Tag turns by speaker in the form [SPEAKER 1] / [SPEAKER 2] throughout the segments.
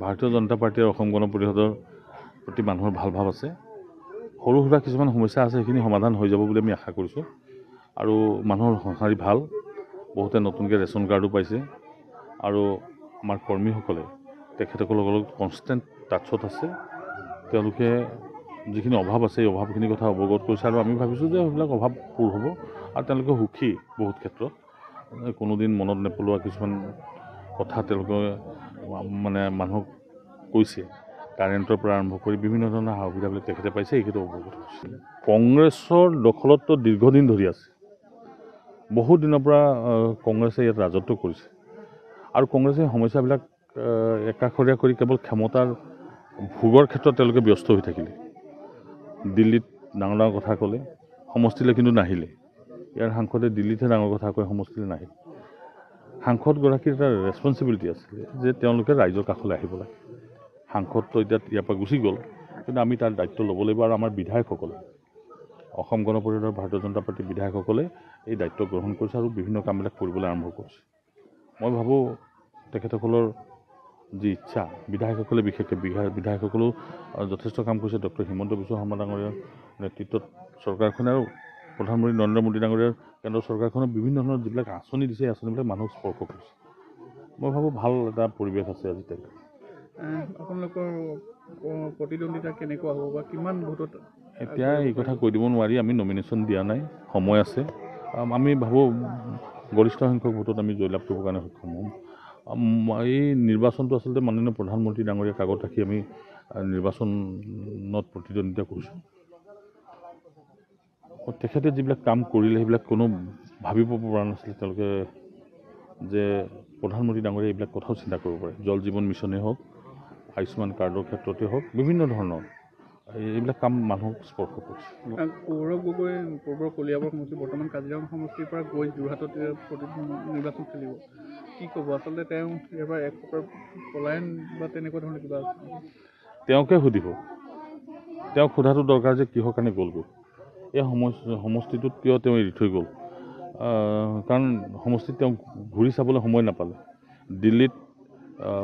[SPEAKER 1] ভাৰতীয় জনতা পাৰ্টি আৰু অসম গণ পৰিষদৰ প্ৰতি মানুহৰ ভাল ভাৱ আছে সৰু সুৰা কিছুমান সমস্যা আছে সেইখিনি সমাধান হৈ যাব বুলি আমি আশা কৰিছোঁ আৰু মানুহৰ সঁচাৰি ভাল বহুতে নতুনকৈ ৰেচন কাৰ্ডো পাইছে আৰু আমাৰ কৰ্মীসকলে তেখেতসকলৰ লগত কনষ্টেণ্ট টাচত আছে তেওঁলোকে যিখিনি অভাৱ আছে এই অভাৱখিনিৰ কথা অৱগত কৰিছে আৰু আমি ভাবিছোঁ যে সেইবিলাক অভাৱ পূৰ হ'ব আৰু তেওঁলোকে সুখী বহুত ক্ষেত্ৰত কোনোদিন মনত নেপেলোৱা কিছুমান কথা তেওঁলোকে মানে মানুহক কৈছে কাৰেণ্টৰ পৰা আৰম্ভ কৰি বিভিন্ন ধৰণৰ সা সুবিধাবিলাক তেখেতে পাইছে সেইখিনি অৱগত হৈছে কংগ্ৰেছৰ দখলতটো দীৰ্ঘদিন ধৰি আছে বহুত দিনৰ পৰা কংগ্ৰেছে ইয়াত ৰাজত্ব কৰিছে আৰু কংগ্ৰেছে সমস্যাবিলাক একাষৰীয়া কৰি কেৱল ক্ষমতাৰ ভোগৰ ক্ষেত্ৰত তেওঁলোকে ব্যস্ত হৈ থাকিলে দিল্লীত ডাঙৰ ডাঙৰ কথা ক'লে সমষ্টিলৈ কিন্তু নাহিলে ইয়াৰ সাংসদে দিল্লীতহে ডাঙৰ কথা কয় সমষ্টিলৈ নাহিল সাংসদগৰাকীৰ এটা ৰেচপনচিবিলিটি আছিলে যে তেওঁলোকে ৰাইজৰ কাষলৈ আহিব লাগে সাংসদটো এতিয়া ইয়াৰ পৰা গুচি গ'ল কিন্তু আমি তাৰ দায়িত্ব ল'ব লাগিব আৰু আমাৰ বিধায়কসকলে অসম গণ পৰিষদৰ ভাৰতীয় জনতা পাৰ্টীৰ বিধায়কসকলে এই দায়িত্ব গ্ৰহণ কৰিছে আৰু বিভিন্ন কামবিলাক কৰিবলৈ আৰম্ভ কৰিছে মই ভাবোঁ তেখেতসকলৰ যি ইচ্ছা বিধায়কসকলে বিশেষকৈ বিধায় বিধায়কসকলেও যথেষ্ট কাম কৰিছে ডক্টৰ হিমন্ত বিশ্ব শৰ্মা ডাঙৰীয়াৰ নেতৃত্বত চৰকাৰখনে আৰু প্ৰধানমন্ত্ৰী নৰেন্দ্ৰ মোদী ডাঙৰীয়াৰ কেন্দ্ৰ চৰকাৰখনে বিভিন্ন ধৰণৰ যিবিলাক আঁচনি দিছে সেই আঁচনিবিলাক মানুহক স্পৰ্শ কৰিছে মই ভাবোঁ ভাল এটা পৰিৱেশ আছে আজি তেওঁ এতিয়া এই কথা কৈ দিব নোৱাৰি আমি নমিনেশ্যন দিয়া নাই সময় আছে আমি ভাবোঁ গৰিষ্ঠ সংখ্যক ভোটত আমি জয়লাভ কৰিবৰ কাৰণে সক্ষম হ'ম এই নিৰ্বাচনটো আচলতে মাননীয় প্ৰধানমন্ত্ৰী ডাঙৰীয়া কাগজ ৰাখি আমি নিৰ্বাচনত প্ৰতিদ্বন্দ্বিতা কৰিছোঁ তেখেতে যিবিলাক কাম কৰিলে সেইবিলাক কোনো ভাবিব পৰা নাছিলে তেওঁলোকে যে প্ৰধানমন্ত্ৰী ডাঙৰে এইবিলাক কথাও চিন্তা কৰিব পাৰে জল জীৱন মিছনেই হওক আয়ুষ্মান কাৰ্ডৰ ক্ষেত্ৰতে হওক বিভিন্ন ধৰণৰ এইবিলাক কাম মানুহক স্পৰ্শ কৰিছে কৌৰৱ গগৈ পূৰ্বৰ কলিয়াবৰ সমষ্টি বৰ্তমান কাজিৰঙা সমষ্টিৰ পৰা গৈ যোৰহাটত নিৰ্বাচন খেলিব কি ক'ব আচলতে তেওঁ এবাৰ এক প্ৰকাৰ পলায়ন বা তেনেকুৱা ধৰণৰ কিবা তেওঁকে সুধিব তেওঁক সোধাটো দৰকাৰ যে কিহৰ কাৰণে গ'লগৈ এই সমষ্টিটোত কিয় তেওঁ এৰি থৈ গ'ল কাৰণ সমষ্টিত তেওঁ ঘূৰি চাবলৈ সময় নাপালে দিল্লীত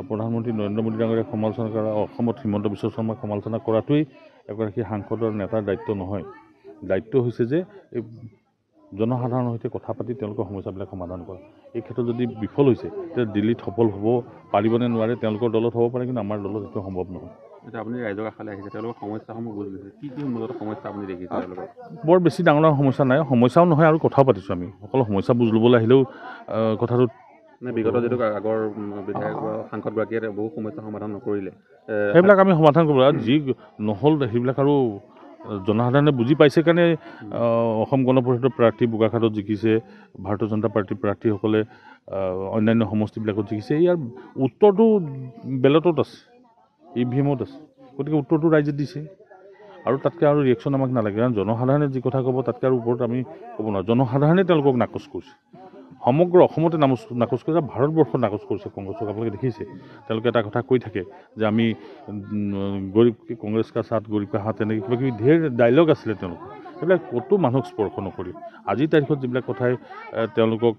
[SPEAKER 1] প্ৰধানমন্ত্ৰী নৰেন্দ্ৰ মোদী ডাঙৰীয়াক সমালোচনা কৰা অসমত হিমন্ত বিশ্ব শৰ্মাক সমালোচনা কৰাটোৱেই এগৰাকী সাংসদৰ নেতাৰ দায়িত্ব নহয় দায়িত্ব হৈছে যে এই জনসাধাৰণৰ সৈতে কথা পাতি তেওঁলোকৰ সমস্যাবিলাক সমাধান কৰা এই ক্ষেত্ৰত যদি বিফল হৈছে তেতিয়া দিল্লীত সফল হ'ব পাৰিবনে নোৱাৰে তেওঁলোকৰ দলত হ'ব পাৰে কিন্তু আমাৰ দলত এইটো সম্ভৱ নহয় এতিয়া আপুনি ৰাইজৰ কাষলৈ আহিছে তেওঁলোকৰ সমস্যাসমূহ বৰ বেছি ডাঙৰ ডাঙৰ সমস্যা নাই সমস্যাও নহয় আৰু কথাও পাতিছোঁ আমি অকল সমস্যা বুজ ল'বলৈ আহিলেও কথাটো বিগত যিটো আগৰ বিধায়ক সাংসদগৰাকীয়ে বহু সমস্যাৰ সমাধান নকৰিলে সেইবিলাক আমি সমাধান কৰিব যি নহ'ল সেইবিলাক আৰু জনসাধাৰণে বুজি পাইছে কাৰণে অসম গণ পৰিষদৰ প্ৰাৰ্থী বোকাখাটত জিকিছে ভাৰতীয় জনতা পাৰ্টীৰ প্ৰাৰ্থীসকলে অন্যান্য সমষ্টিবিলাকত জিকিছে ইয়াৰ উত্তৰটো বেলেটত আছে ই ভি এমত আছে গতিকে উত্তৰটো ৰাইজে দিছে আৰু তাতকৈ আৰু ৰিয়েকশ্যন আমাক নালাগে কাৰণ জনসাধাৰণে যি কথা ক'ব তাতকৈ আৰু ওপৰত আমি ক'ব নোৱাৰোঁ জনসাধাৰণে তেওঁলোকক নাকচ কৰিছে সমগ্ৰ অসমতে নামচ নাকচ কৰিছে ভাৰতবৰ্ষত নাকচ কৰিছে কংগ্ৰেছক আপোনালোকে দেখিছে তেওঁলোকে এটা কথা কৈ থাকে যে আমি গৰীব কংগ্ৰেছ কা চাত গৰীব কা হাত তেনেকৈ কিবা কিবি ধেৰ ডাইলগ আছিলে তেওঁলোকৰ সেইবিলাক ক'তো মানুহক স্পৰ্শ নকৰি আজিৰ তাৰিখত যিবিলাক কথাই তেওঁলোকক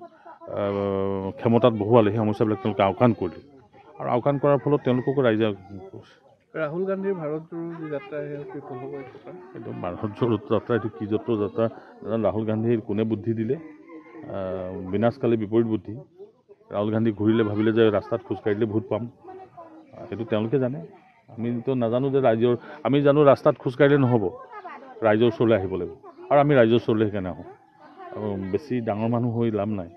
[SPEAKER 1] ক্ষমতাত বহুৱালে সেই সমস্যাবিলাক তেওঁলোকে আওকাণ কৰিলে আৰু আওকাণ কৰাৰ ফলত তেওঁলোককো ৰাইজে ৰাহুল গান্ধীৰ ভাৰত জোৰ যাত্ৰা কিন্তু ভাৰত জোৰ যাত্ৰা এইটো কি জাতৰ যাত্ৰা নাজানো ৰাহুল গান্ধীৰ কোনে বুদ্ধি দিলে বিনাশকালে বিপৰীত বুদ্ধি ৰাহুল গান্ধী ঘূৰিলে ভাবিলে যে ৰাস্তাত খোজকাঢ়িলে ভোট পাম সেইটো তেওঁলোকে জানে আমিতো নাজানো যে ৰাইজৰ আমি জানো ৰাস্তাত খোজকাঢ়িলে নহ'ব ৰাইজৰ ওচৰলৈ আহিব লাগিব আৰু আমি ৰাইজৰ ওচৰলৈ সেইকাৰণে আহোঁ আৰু বেছি ডাঙৰ মানুহ হৈ লাভ নাই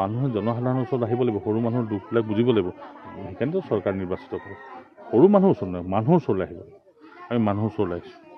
[SPEAKER 1] মানুহে জনসাধাৰণৰ ওচৰত আহিব লাগিব সৰু মানুহৰ দুখবিলাক বুজিব লাগিব সেইকাৰণেতো চৰকাৰ নিৰ্বাচিত কৰে সৰু মানুহৰ ওচৰলৈ মানুহৰ ওচৰলৈ আহিব আমি মানুহৰ ওচৰলৈ আহিছোঁ